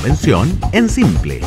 convención en simple.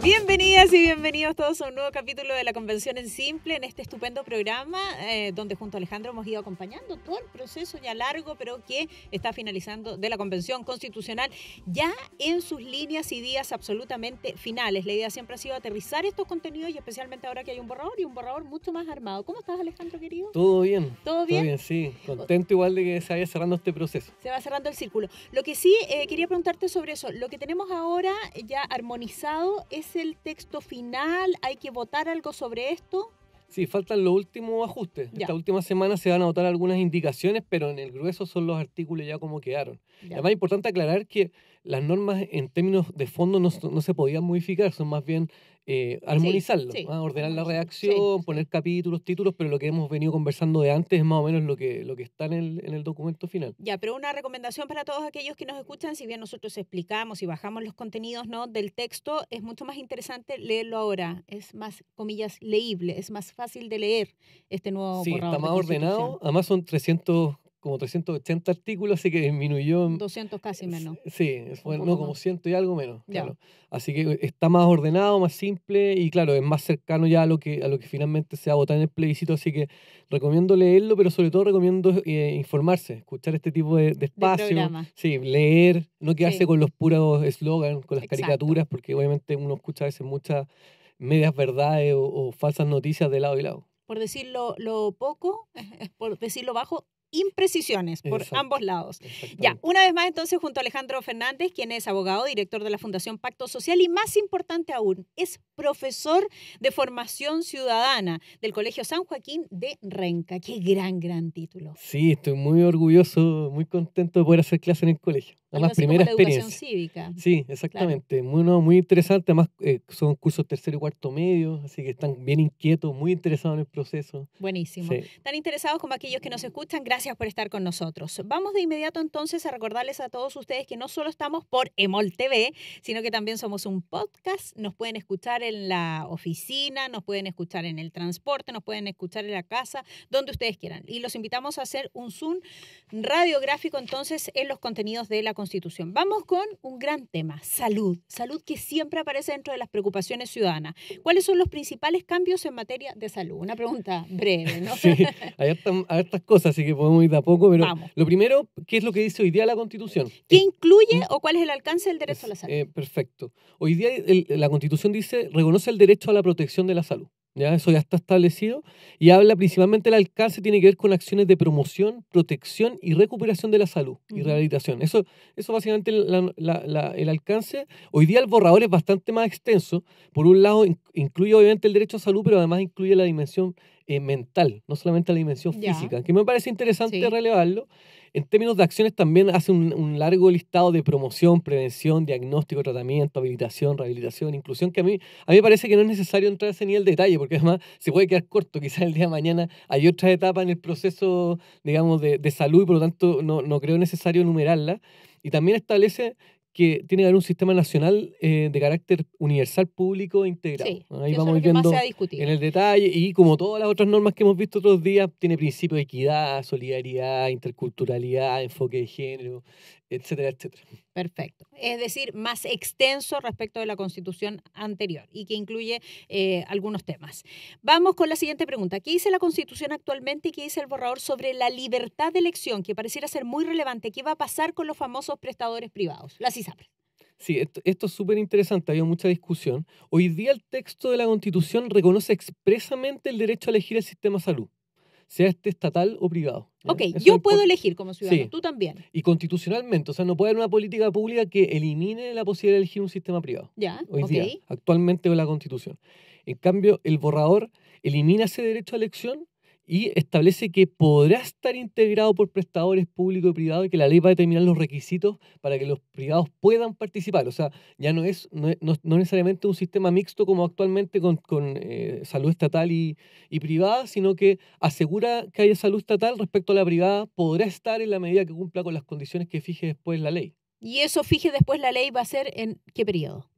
Bienvenido y bienvenidos todos a un nuevo capítulo de la Convención en Simple, en este estupendo programa eh, donde junto a Alejandro hemos ido acompañando todo el proceso ya largo, pero que está finalizando de la Convención Constitucional ya en sus líneas y días absolutamente finales. La idea siempre ha sido aterrizar estos contenidos y especialmente ahora que hay un borrador y un borrador mucho más armado. ¿Cómo estás Alejandro querido? Todo bien. Todo bien. sí. Contento igual de que se vaya cerrando este proceso. Se va cerrando el círculo. Lo que sí eh, quería preguntarte sobre eso, lo que tenemos ahora ya armonizado es el texto final? ¿Hay que votar algo sobre esto? Sí, faltan los últimos ajustes. Esta última semana se van a votar algunas indicaciones, pero en el grueso son los artículos ya como quedaron. Además, es importante aclarar que las normas en términos de fondo no se podían modificar, son más bien eh, armonizarlo, ¿ah? ordenar la redacción, poner capítulos, títulos, pero lo que hemos venido conversando de antes es más o menos lo que, lo que está en el, en el documento final. Ya, pero una recomendación para todos aquellos que nos escuchan, si bien nosotros explicamos y bajamos los contenidos ¿no? del texto, es mucho más interesante leerlo ahora, es más, comillas, leíble, es más fácil de leer este nuevo. Sí, está más ordenado, además son 300 como 380 artículos, así que disminuyó. 200 casi eh, menos. Sí, no, como 100 y algo menos. Claro. Así que eh, está más ordenado, más simple y claro, es más cercano ya a lo que, a lo que finalmente se va a en el plebiscito, así que recomiendo leerlo, pero sobre todo recomiendo eh, informarse, escuchar este tipo de, de espacio. sí, leer, no quedarse con los puros eslogans, con las caricaturas, porque obviamente uno escucha a veces muchas medias verdades o, o falsas noticias de lado y lado por decirlo lo poco, por decirlo bajo, imprecisiones por ambos lados. Ya, una vez más entonces junto a Alejandro Fernández, quien es abogado, director de la Fundación Pacto Social y más importante aún, es profesor de formación ciudadana del Colegio San Joaquín de Renca. Qué gran, gran título. Sí, estoy muy orgulloso, muy contento de poder hacer clase en el colegio la primera experiencia. cívica. Sí, exactamente. Muy, interesante. Además, eh, son cursos tercero y cuarto medio, así que están bien inquietos, muy interesados en el proceso. Buenísimo. Tan interesados como aquellos que nos escuchan, gracias por estar con nosotros. Vamos de inmediato entonces a recordarles a todos ustedes que no solo estamos por Emol TV, sino que también somos un podcast. Nos pueden escuchar en la oficina, nos pueden escuchar en el transporte, nos pueden escuchar en la casa, donde ustedes quieran. Y los invitamos a hacer un Zoom radiográfico entonces en los contenidos de la Vamos con un gran tema, salud. Salud que siempre aparece dentro de las preocupaciones ciudadanas. ¿Cuáles son los principales cambios en materia de salud? Una pregunta breve, ¿no? Sí, hay estas cosas, así que podemos ir de a poco, pero lo primero, ¿qué es lo que dice hoy día la Constitución? ¿Qué incluye o cuál es el alcance del derecho a la salud? Eh, perfecto. Hoy día la Constitución dice, reconoce el derecho a la protección de la salud. Eso ya está establecido. Y habla principalmente el alcance, tiene que ver con acciones de promoción, protección y recuperación de la salud y rehabilitación. Eso, eso básicamente el alcance. Hoy día el borrador es bastante más extenso. Por un lado, incluye obviamente el derecho a salud, pero además incluye la dimensión eh, mental, no solamente la dimensión física, que me parece interesante relevarlo. En términos de acciones también hace un, largo listado de promoción, prevención, diagnóstico, tratamiento, habilitación, rehabilitación, inclusión, que a mí, a mí parece que no es necesario entrarse ni ese detalle, porque además se puede quedar corto, quizás el día de mañana hay otra etapa en el proceso, digamos, de, salud y por lo tanto no, no creo necesario enumerarla, Y también establece que tiene que haber un sistema nacional eh, de carácter universal, público e integrado. Ahí vamos en el detalle y como todas las otras normas que hemos visto otros días, tiene principios de equidad, solidaridad, interculturalidad, enfoque de género, etcétera, etcétera. Perfecto. Es decir, más extenso respecto de la constitución anterior y que incluye eh, algunos temas. Vamos con la siguiente pregunta. ¿Qué dice la constitución actualmente y qué dice el borrador sobre la libertad de elección, que pareciera ser muy relevante? ¿Qué va a pasar con los famosos prestadores privados, La CISAPRE. Sí, esto, esto es súper interesante, ha habido mucha discusión. Hoy día el texto de la Constitución reconoce expresamente el derecho a elegir el sistema de salud sea este estatal o privado. Ok, yo puedo elegir como ciudadano, tú también. Y constitucionalmente, o sea, no puede haber una política pública que elimine la posibilidad de elegir un sistema privado. Ya, hoy día, actualmente con la constitución. En cambio, el borrador elimina ese derecho a elección y establece que podrá estar integrado por prestadores públicos y privados y que la ley va a determinar los requisitos para que los privados puedan participar. O sea, ya no es, no, necesariamente un sistema mixto como actualmente con, eh, salud estatal y, y, privada, sino que asegura que haya salud estatal respecto a la privada, podrá estar en la medida que cumpla con las condiciones que fije después la ley. ¿Y eso fije después la ley va a ser en qué periodo?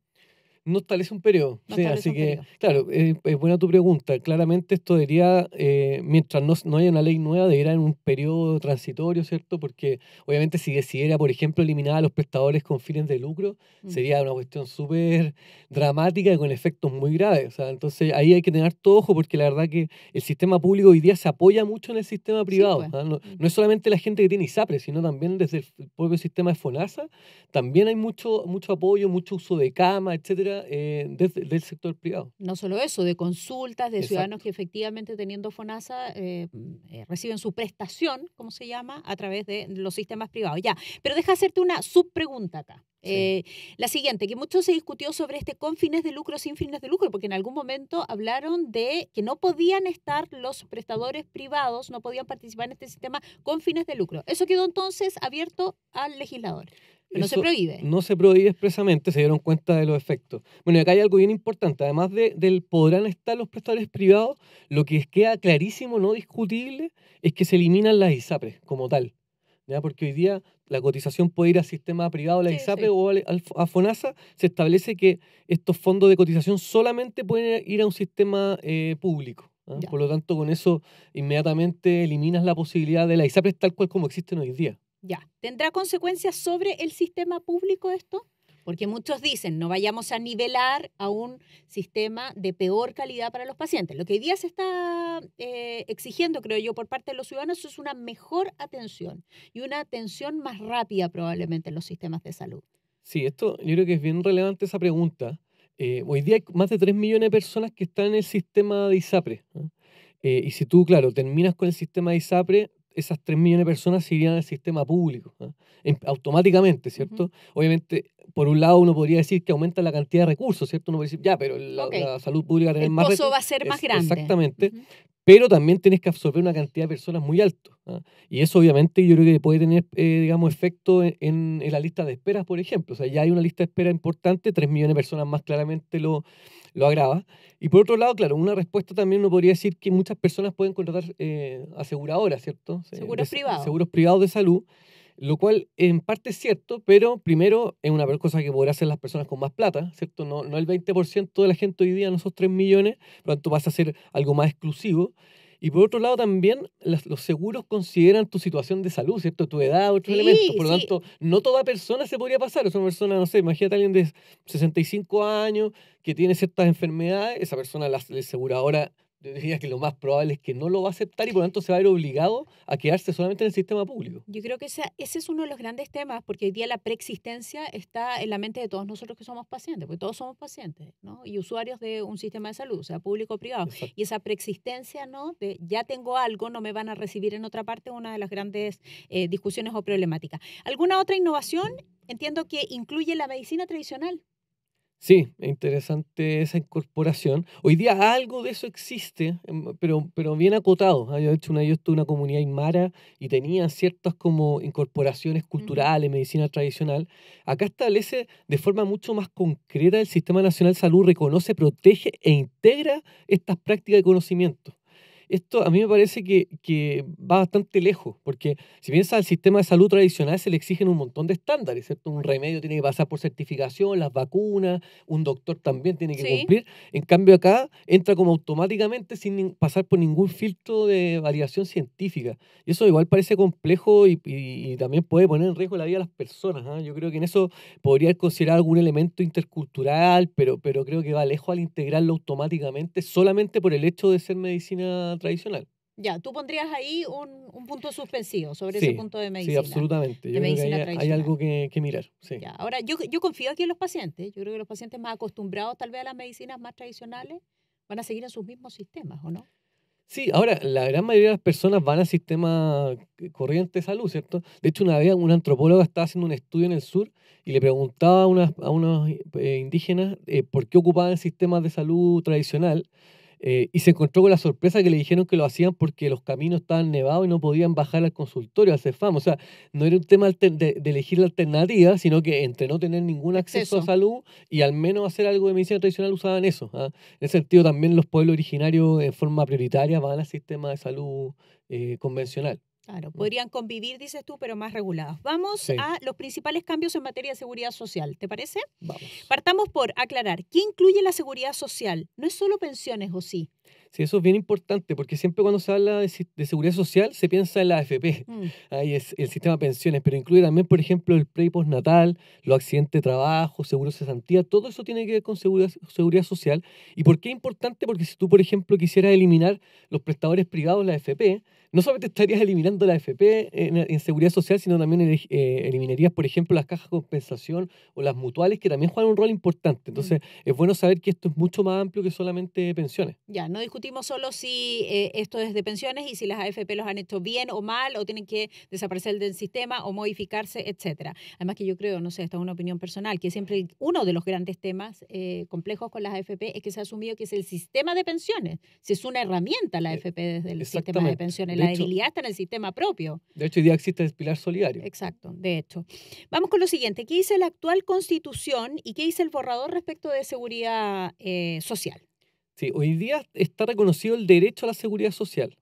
No establece un periodo. sí, así que, claro, eh, es, buena tu pregunta. Claramente esto debería, eh, mientras no, haya una ley nueva, debería en un periodo transitorio, ¿cierto? Porque obviamente si decidiera, por ejemplo, eliminar a los prestadores con fines de lucro, mm. sería una cuestión súper dramática y con efectos muy graves. entonces ahí hay que tener todo ojo porque la verdad que el sistema público hoy día se apoya mucho en el sistema privado. Pues. ¿ah? Mm. ¿no? es solamente la gente que tiene ISAPRE, sino también desde el propio sistema de FONASA, también hay mucho, mucho apoyo, mucho uso de cama, etcétera eh, desde, del sector privado. No solo eso, de consultas de ciudadanos que efectivamente teniendo FONASA eh, mm, eh, reciben su prestación, como se llama, a través de los sistemas privados. Ya, pero deja hacerte una subpregunta acá. la siguiente, que mucho se discutió sobre este con fines de lucro, sin fines de lucro, porque en algún momento hablaron de que no podían estar los prestadores privados, no podían participar en este sistema con fines de lucro. Eso quedó entonces abierto al legislador no se prohíbe. No se prohíbe expresamente, se dieron cuenta de los efectos. Bueno, y acá hay algo bien importante. Además de, del podrán estar los prestadores privados, lo que queda clarísimo, no discutible, es que se eliminan las ISAPRES como tal. ¿Ya? Porque hoy día la cotización puede ir al sistema privado, a la ISAPRE o a, FONASA. Se establece que estos fondos de cotización solamente pueden ir a un sistema eh, público. ¿ah? Por lo tanto, con eso inmediatamente eliminas la posibilidad de la ISAPRES tal cual como existen hoy día. Ya. ¿Tendrá consecuencias sobre el sistema público esto? Porque muchos dicen, no vayamos a nivelar a un sistema de peor calidad para los pacientes. Lo que hoy día se está eh, exigiendo, creo yo, por parte de los ciudadanos es una mejor atención y una atención más rápida probablemente en los sistemas de salud. Sí, esto yo creo que es bien relevante esa pregunta. Eh, hoy día hay más de 3 millones de personas que están en el sistema de ISAPRE. ¿eh? y si tú, claro, terminas con el sistema de ISAPRE, esas 3 millones de personas se irían al sistema público, ¿ah? automáticamente, ¿cierto? Obviamente, por un lado uno podría decir que aumenta la cantidad de recursos, ¿cierto? Uno podría decir, ya, pero la, salud pública va a tener el pozo va a ser más grande. Exactamente pero también tenés que absorber una cantidad de personas muy alto. ¿ah? Y eso obviamente yo creo que puede tener, eh, digamos, efecto en, la lista de esperas, por ejemplo. O sea, ya hay una lista de espera importante, 3 millones de personas más claramente lo, lo agrava. Y por otro lado, claro, una respuesta también uno podría decir que muchas personas pueden contratar eh, aseguradoras, ¿cierto? Seguros privados. Seguros privados de salud. Lo cual en parte es cierto, pero primero es una cosa que podrán hacer las personas con más plata, ¿cierto? No, no el 20% de la gente hoy día, no esos 3 millones, por lo tanto vas a ser algo más exclusivo. Y por otro lado también los seguros consideran tu situación de salud, ¿cierto? Tu edad, otros elementos. Por lo tanto, no toda persona se podría pasar. Es una persona, no sé, imagínate a alguien de 65 años que tiene ciertas enfermedades, esa persona, la aseguradora yo diría que lo más probable es que no lo va a aceptar y por lo tanto se va a ver obligado a quedarse solamente en el sistema público. Yo creo que esa, ese es uno de los grandes temas, porque hoy día la preexistencia está en la mente de todos nosotros que somos pacientes, porque todos somos pacientes ¿no? y usuarios de un sistema de salud, sea público o privado. Y esa preexistencia, ¿no? De ya tengo algo, no me van a recibir en otra parte, una de las grandes eh, discusiones o problemáticas. ¿Alguna otra innovación? Entiendo que incluye la medicina tradicional. Sí, interesante esa incorporación. Hoy día algo de eso existe, em, pero, bien acotado. ¿ah? Yo, hecho una, yo estuve en una comunidad inmara y tenía ciertas como incorporaciones culturales, medicina tradicional. Acá establece de forma mucho más concreta el Sistema Nacional de Salud, reconoce, protege e integra estas prácticas de conocimiento esto a mí me parece que, va bastante lejos, porque si piensas al sistema de salud tradicional se le exigen un montón de estándares, ¿cierto? Un remedio tiene que pasar por certificación, las vacunas, un doctor también tiene que cumplir. En cambio acá entra como automáticamente sin pasar por ningún filtro de validación científica. Y eso igual parece complejo y, también puede poner en riesgo la vida de las personas. ¿ah? Yo creo que en eso podría considerar algún elemento intercultural, pero, pero creo que va lejos al integrarlo automáticamente solamente por el hecho de ser medicina tradicional. Ya, tú pondrías ahí un, punto suspensivo sobre ese punto de medicina. Sí, absolutamente. Yo creo que hay, algo que, mirar. ahora, yo, yo confío aquí en los pacientes. Yo creo que los pacientes más acostumbrados tal vez a las medicinas más tradicionales van a seguir en sus mismos sistemas, ¿o no? Sí, ahora la gran mayoría de las personas van al sistema eh, corriente de salud, ¿cierto? De hecho, una vez un antropóloga estaba haciendo un estudio en el sur y le preguntaba a, unos eh, indígenas eh, por qué ocupaban sistemas de salud tradicional eh, y se encontró con la sorpresa que le dijeron que lo hacían porque los caminos estaban nevados y no podían bajar al consultorio, hacer fama. O sea, no era un tema de, elegir la alternativa, sino que entre no tener ningún acceso, a salud y al menos hacer algo de medicina tradicional usaban eso. ¿ah? En ese sentido, también los pueblos originarios en forma prioritaria van al sistema de salud eh, convencional. Claro, pues. podrían convivir, dices tú, pero más regulados. Vamos a los principales cambios en materia de seguridad social, ¿te parece? Vamos. Partamos por aclarar, ¿qué incluye la seguridad social? No es solo pensiones, ¿o sí? Sí, eso es bien importante, porque siempre cuando se habla de, seguridad social se piensa en la AFP, mm. ahí es el sistema de pensiones, pero incluye también, por ejemplo, el pre y postnatal, los accidentes de trabajo, seguro de santidad, todo eso tiene que ver con seguridad, seguridad social. ¿Y por qué es importante? Porque si tú, por ejemplo, quisieras eliminar los prestadores privados, de la AFP, no solamente estarías eliminando la AFP en, seguridad social, sino también eh, eliminarías, por ejemplo, las cajas de compensación o las mutuales, que también juegan un rol importante. Entonces, mm. es bueno saber que esto es mucho más amplio que solamente pensiones. Ya, no discutimos discutimos solo si eh, esto es de pensiones y si las AFP los han hecho bien o mal o tienen que desaparecer del sistema o modificarse, etcétera. Además que yo creo, no sé, esta es una opinión personal, que siempre uno de los grandes temas eh, complejos con las AFP es que se ha asumido que es el sistema de pensiones. Si es una herramienta la eh, AFP desde el sistema de pensiones, la debilidad está en el sistema propio. De hecho, hoy día existe el pilar solidario. Exacto, de hecho. Vamos con lo siguiente. ¿Qué dice la actual constitución y qué dice el borrador respecto de seguridad social? Sí, hoy día está reconocido el derecho a la seguridad social.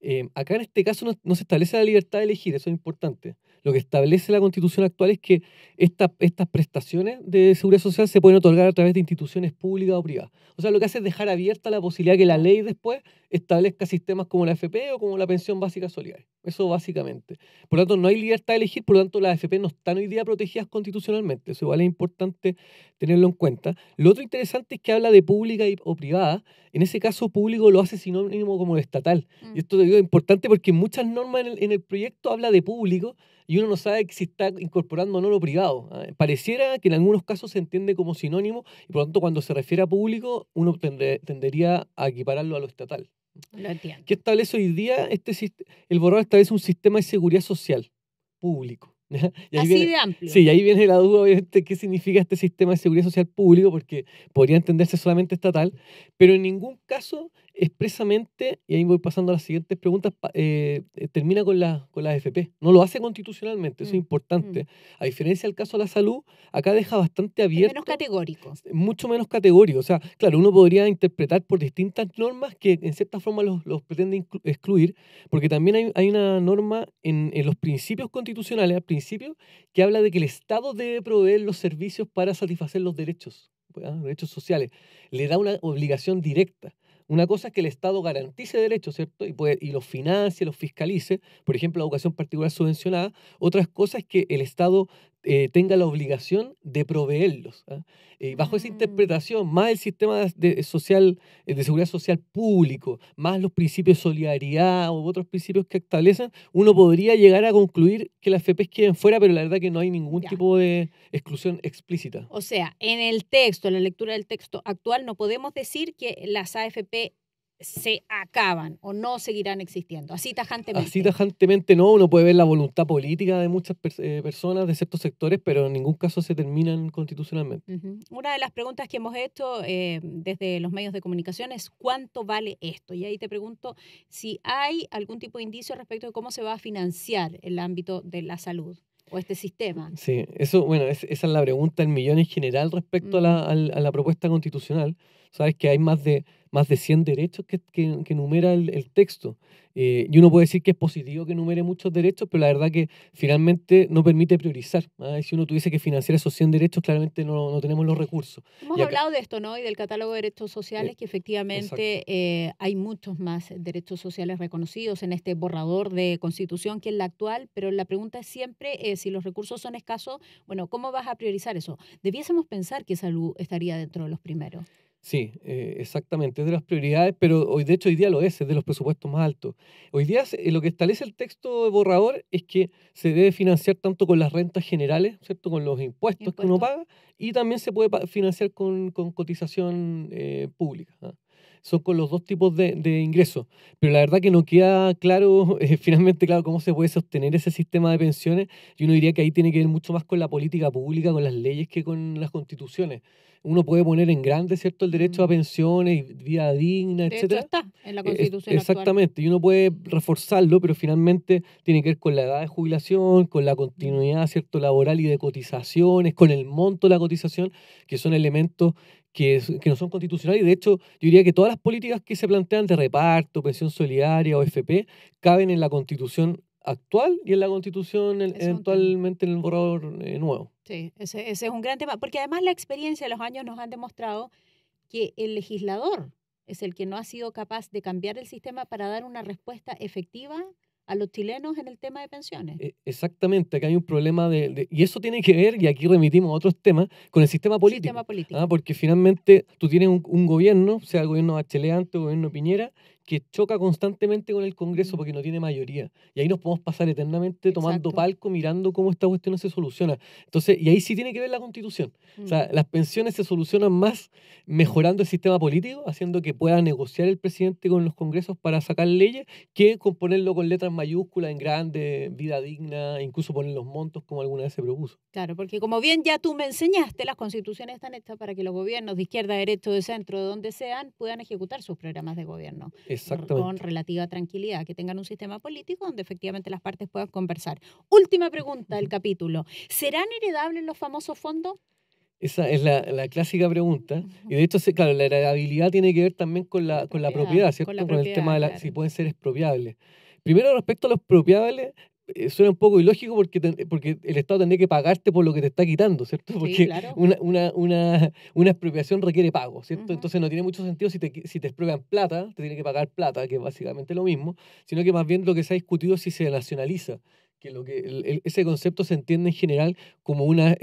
Eh, acá en este caso no, se establece la libertad de elegir, eso es importante lo que establece la constitución actual es que estas prestaciones de seguridad social se pueden otorgar a través de instituciones públicas o privadas. O sea, lo que hace es dejar abierta la posibilidad que la ley después establezca sistemas como la AFP o como la pensión básica solidaria. Eso básicamente. Por lo tanto, no hay libertad de elegir, por lo tanto, las AFP no están hoy día protegidas constitucionalmente. Eso vale es importante tenerlo en cuenta. Lo otro interesante es que habla de pública o privada. En ese caso, público lo hace sinónimo como estatal. Y mm. esto te digo es importante porque muchas normas en el, en el proyecto habla de público y uno no sabe si está incorporando o no lo privado. ¿ah? Pareciera que en algunos casos se entiende como sinónimo y por lo tanto cuando se refiere a público uno tendería a equipararlo a lo estatal. Lo entiendo. ¿Qué establece hoy día? Este, el borrador establece un sistema de seguridad social público. Así de amplio. Sí, y ahí viene la duda, obviamente, qué significa este sistema de seguridad social público, porque podría entenderse solamente estatal, pero en ningún caso expresamente, y ahí voy pasando a las siguientes preguntas, eh, eh, termina con la, con FP. No lo hace constitucionalmente, eso es mm, importante. Mm. A diferencia del caso de la salud, acá deja bastante abierto. menos categórico. Eh, mucho menos categórico. O sea, claro, uno podría interpretar por distintas normas que en cierta forma los, los pretende excluir, porque también hay, hay una norma en, en, los principios constitucionales, al principio, que habla de que el Estado debe proveer los servicios para satisfacer los derechos, derechos sociales. Le da una obligación directa. Una cosa es que el Estado garantice derechos, ¿cierto? Y, puede, y los financie, los fiscalice, por ejemplo, la educación particular subvencionada. Otra cosa es que el Estado eh, tenga la obligación de proveerlos. ¿ah? Eh, bajo esa mm. interpretación, más el sistema de, social, eh, de seguridad social público, más los principios de solidaridad u otros principios que establecen, uno mm. podría llegar a concluir que las fps quieren fuera, pero la verdad que no hay ningún tipo de exclusión explícita. O sea, en el texto, en la lectura del texto actual, no podemos decir que las AFP se acaban o no seguirán existiendo, así tajantemente. Así tajantemente no, uno puede ver la voluntad política de muchas eh, personas de ciertos sectores, pero en ningún caso se terminan constitucionalmente. Una de las preguntas que hemos hecho eh, desde los medios de comunicación es cuánto vale esto. Y ahí te pregunto si hay algún tipo de indicio respecto de cómo se va a financiar el ámbito de la salud o este sistema. Sí, eso, bueno, esa es la pregunta en millones general respecto a, a la propuesta constitucional. Sabes que hay más de, más de 100 derechos que, que, enumera el, el texto. Eh, y uno puede decir que es positivo que numere muchos derechos, pero la verdad que finalmente no permite priorizar. ¿ah? Si uno tuviese que financiar esos 100 derechos, claramente no, no tenemos los recursos. Hemos hablado de esto, ¿no? Y del catálogo de derechos sociales, eh, que efectivamente eh, hay muchos más derechos sociales reconocidos en este borrador de constitución que en la actual, pero la pregunta es siempre, si los recursos son escasos, bueno, ¿cómo vas a priorizar eso? Debiésemos pensar que salud estaría dentro de los primeros. Sí, eh, exactamente, es de las prioridades, pero hoy de hecho hoy día lo es, es de los presupuestos más altos. Hoy día eh, lo que establece el texto de borrador es que se debe financiar tanto con las rentas generales, Con los impuestos, que uno paga, y también se puede financiar con, cotización eh, pública. ¿ah? son con los dos tipos de, ingresos. Pero la verdad que no queda claro, eh, finalmente, claro, cómo se puede sostener ese sistema de pensiones. Yo uno diría que ahí tiene que ver mucho más con la política pública, con las leyes que con las constituciones uno puede poner en grande cierto el derecho a pensiones y vida digna, etc. etcétera. está en la Constitución Exactamente, y uno puede reforzarlo, pero finalmente tiene que ver con la edad de jubilación, con la continuidad cierto laboral y de cotizaciones, con el monto de la cotización, que son elementos que, no son constitucionales. Y de hecho, yo diría que todas las políticas que se plantean de reparto, pensión solidaria o FP, caben en la constitución actual y en la constitución eventualmente en el borrador eh, nuevo. Sí, ese, ese, es un gran tema, porque además la experiencia de los años nos han demostrado que el legislador es el que no ha sido capaz de cambiar el sistema para dar una respuesta efectiva a los chilenos en el tema de pensiones. E, exactamente, acá hay un problema de, Y eso tiene que ver, y aquí remitimos a otros temas, con el sistema político. ¿ah? político. Porque finalmente tú tienes un, gobierno, sea el gobierno Bachelet o el gobierno Piñera, que choca constantemente con el Congreso mm. porque no tiene mayoría. Y ahí nos podemos pasar eternamente tomando palco, mirando cómo esta cuestión se soluciona. Entonces, y ahí sí tiene que ver la constitución. O sea, mm. las pensiones se solucionan más mejorando el sistema político, haciendo que pueda negociar el presidente con los congresos para sacar leyes, que con con letras mayúsculas, en grande, vida digna, incluso poner los montos como alguna vez se propuso. Claro, porque como bien ya tú me enseñaste, las constituciones están hechas para que los gobiernos de izquierda, derecho, de centro, de donde sean, puedan ejecutar sus programas de gobierno con relativa tranquilidad, que tengan un sistema político donde efectivamente las partes puedan conversar. Última pregunta del capítulo. ¿Serán heredables los famosos fondos? Esa es la, clásica pregunta. Y de hecho, claro, la heredabilidad tiene que ver también con la, con la propiedad, ¿cierto? Con, el tema de si pueden ser expropiables. Primero, respecto a los expropiables... Eh, suena un poco ilógico porque, porque el Estado tendría que pagarte por lo que te está quitando, ¿cierto? Porque una, una, una, expropiación requiere pago, ¿cierto? Entonces no tiene mucho sentido si te, si te expropian plata, te tiene que pagar plata, que es básicamente lo mismo, sino que más bien lo que se ha discutido es si se nacionaliza, que, lo que ese concepto se entiende en general como una,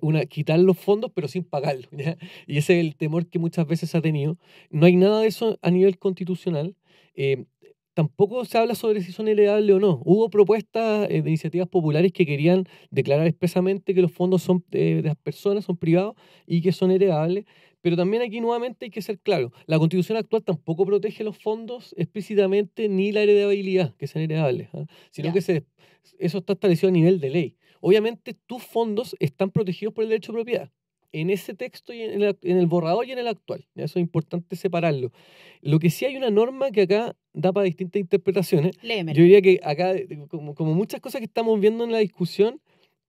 una quitar los fondos pero sin pagarlos. Y ese es el temor que muchas veces ha tenido. No hay nada de eso a nivel constitucional. Eh, tampoco se habla sobre si son heredables o no. Hubo propuestas eh, de iniciativas populares que querían declarar expresamente que los fondos son eh, de, las personas, son privados y que son heredables. Pero también aquí nuevamente hay que ser claro, la constitución actual tampoco protege los fondos explícitamente ni la heredabilidad, que sean heredables, ¿ah? sino que eso está establecido a nivel de ley. Obviamente tus fondos están protegidos por el derecho de propiedad en ese texto y en el, en borrador y en el actual. Eso es importante separarlo. Lo que sí hay una norma que acá da para distintas interpretaciones. Yo diría que acá, como, muchas cosas que estamos viendo en la discusión,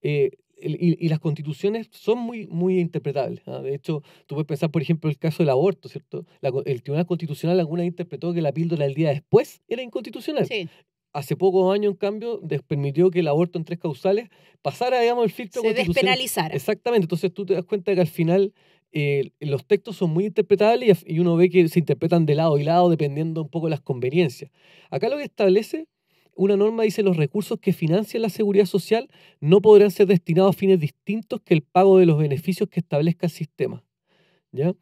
eh, y, las constituciones son muy, muy interpretables. ¿ah? De hecho, tú puedes pensar, por ejemplo, el caso del aborto, ¿cierto? el Tribunal Constitucional alguna interpretó que la píldora del día después era inconstitucional. Sí hace pocos años, en cambio, permitió que el aborto en tres causales pasara, digamos, el filtro Se despenalizara. Exactamente. Entonces tú te das cuenta que al final eh, los textos son muy interpretables y, uno ve que se interpretan de lado y lado dependiendo un poco de las conveniencias. Acá lo que establece una norma dice los recursos que financian la seguridad social no podrán ser destinados a fines distintos que el pago de los beneficios que establezca el sistema. ¿Ya?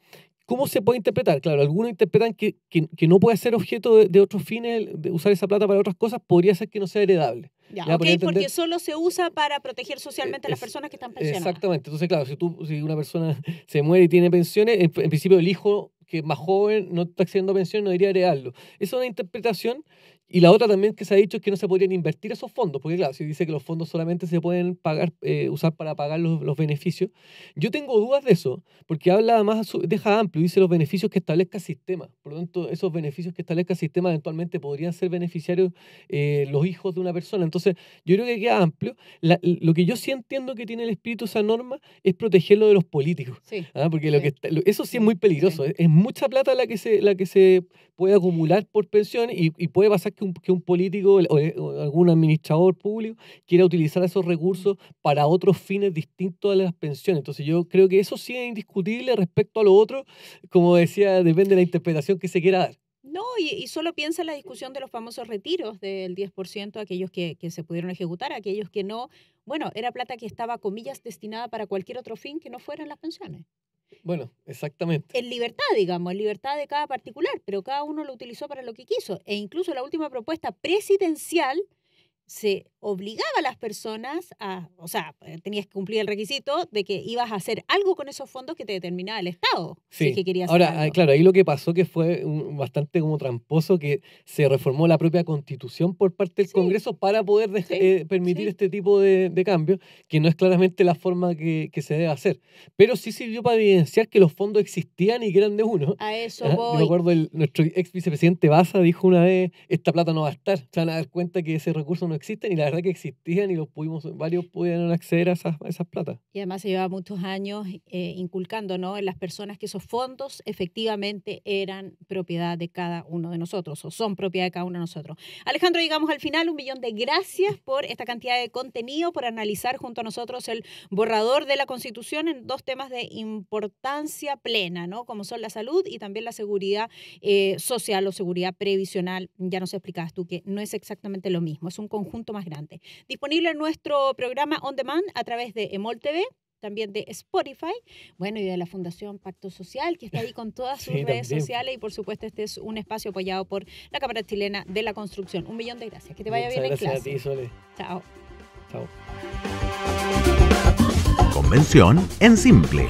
¿Cómo se puede interpretar? Claro, algunos interpretan que, que, no puede ser objeto de, otros fines, de usar esa plata para otras cosas, podría ser que no sea heredable. Ya, porque solo se usa para proteger socialmente a las personas que están pensionadas. Exactamente. Entonces, claro, si, tú, si una persona se muere y tiene pensiones, en, principio el hijo que más joven no está accediendo a pensiones no debería heredarlo. Esa es una interpretación y la otra también que se ha dicho es que no se podrían invertir esos fondos, porque claro, si dice que los fondos solamente se pueden pagar, eh, usar para pagar los, beneficios, yo tengo dudas de eso, porque habla además, deja amplio, dice los beneficios que establezca el sistema. Por lo tanto, esos beneficios que establezca el sistema eventualmente podrían ser beneficiarios eh, los hijos de una persona. Entonces, yo creo que queda amplio. lo que yo sí entiendo que tiene el espíritu esa norma es protegerlo de los políticos. ¿ah? Porque Lo que eso sí es muy peligroso. Es, mucha plata la que se, la que se puede acumular por pensiones y puede pasar que un, político eh, o, algún administrador público quiera utilizar esos recursos para otros fines distintos a las pensiones. Entonces yo creo que eso sí es indiscutible respecto a lo otro, como decía, depende de la interpretación que se quiera dar. No, y, solo piensa en la discusión de los famosos retiros del 10%, aquellos que, que, se pudieron ejecutar, aquellos que no. Bueno, era plata que estaba, comillas, destinada para cualquier otro fin que no fueran las pensiones. Bueno, exactamente. En libertad, digamos, en libertad de cada particular, pero cada uno lo utilizó para lo que quiso. E incluso la última propuesta presidencial se obligaba a las personas a, o sea, eh, tenías que cumplir el requisito de que ibas a hacer algo con esos fondos que te determinaba el Estado. Sí. que Ahora, eh, claro, ahí lo que pasó que fue bastante como tramposo que se reformó la propia constitución por parte del Congreso para poder eh, permitir este tipo de, de que no es claramente la forma que, se debe hacer. Pero sí sirvió para evidenciar que los fondos existían y que eran de uno. A eso ah, Yo recuerdo nuestro ex vicepresidente Baza dijo una vez, esta plata no va a estar, se van a dar cuenta que ese recurso no existen y la verdad que existían y los pudimos, varios pudieron acceder a esas, a platas. Y además se lleva muchos años eh, inculcando ¿no? en las personas que esos fondos efectivamente eran propiedad de cada uno de nosotros o son propiedad de cada uno de nosotros. Alejandro, llegamos al final. Un millón de gracias por esta cantidad de contenido, por analizar junto a nosotros el borrador de la Constitución en dos temas de importancia plena, ¿no? como son la salud y también la seguridad eh, social o seguridad previsional. Ya nos explicabas tú que no es exactamente lo mismo, es un conjunto más grande. Disponible en nuestro programa On Demand a través de Emol TV, también de Spotify, bueno, y de la Fundación Pacto Social, que está ahí con todas sus redes sociales. Y por supuesto, este es un espacio apoyado por la Cámara Chilena de la Construcción. Un millón de gracias. Que te vaya bien en clase. Gracias a ti, Sole. Chao. Chao. Convención en simple.